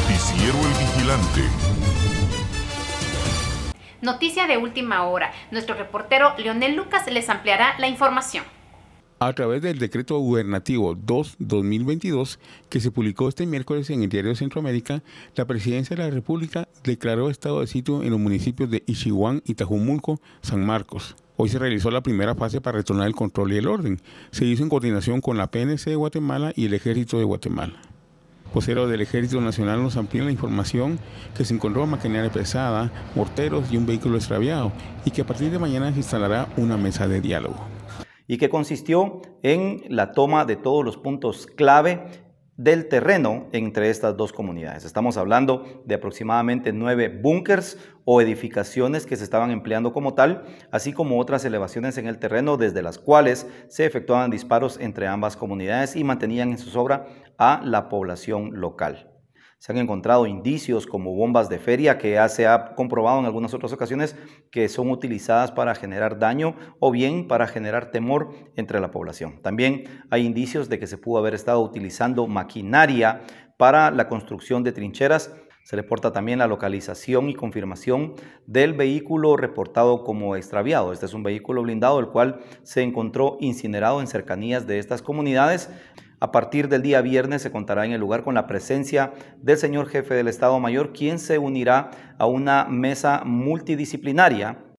Noticiero El Vigilante. Noticia de última hora. Nuestro reportero Leonel Lucas les ampliará la información. A través del decreto gubernativo 2-2022 que se publicó este miércoles en el diario Centroamérica, la Presidencia de la República declaró estado de sitio en los municipios de y Tajumulco, San Marcos. Hoy se realizó la primera fase para retornar el control y el orden. Se hizo en coordinación con la PNC de Guatemala y el Ejército de Guatemala. Voceros del Ejército Nacional nos amplían la información que se encontró maquinaria pesada, morteros y un vehículo extraviado y que a partir de mañana se instalará una mesa de diálogo. Y que consistió en la toma de todos los puntos clave del terreno entre estas dos comunidades. Estamos hablando de aproximadamente nueve búnkers o edificaciones que se estaban empleando como tal, así como otras elevaciones en el terreno desde las cuales se efectuaban disparos entre ambas comunidades y mantenían en su sobra a la población local se han encontrado indicios como bombas de feria que ya se ha comprobado en algunas otras ocasiones que son utilizadas para generar daño o bien para generar temor entre la población. También hay indicios de que se pudo haber estado utilizando maquinaria para la construcción de trincheras. Se reporta también la localización y confirmación del vehículo reportado como extraviado. Este es un vehículo blindado el cual se encontró incinerado en cercanías de estas comunidades. A partir del día viernes se contará en el lugar con la presencia del señor jefe del Estado Mayor, quien se unirá a una mesa multidisciplinaria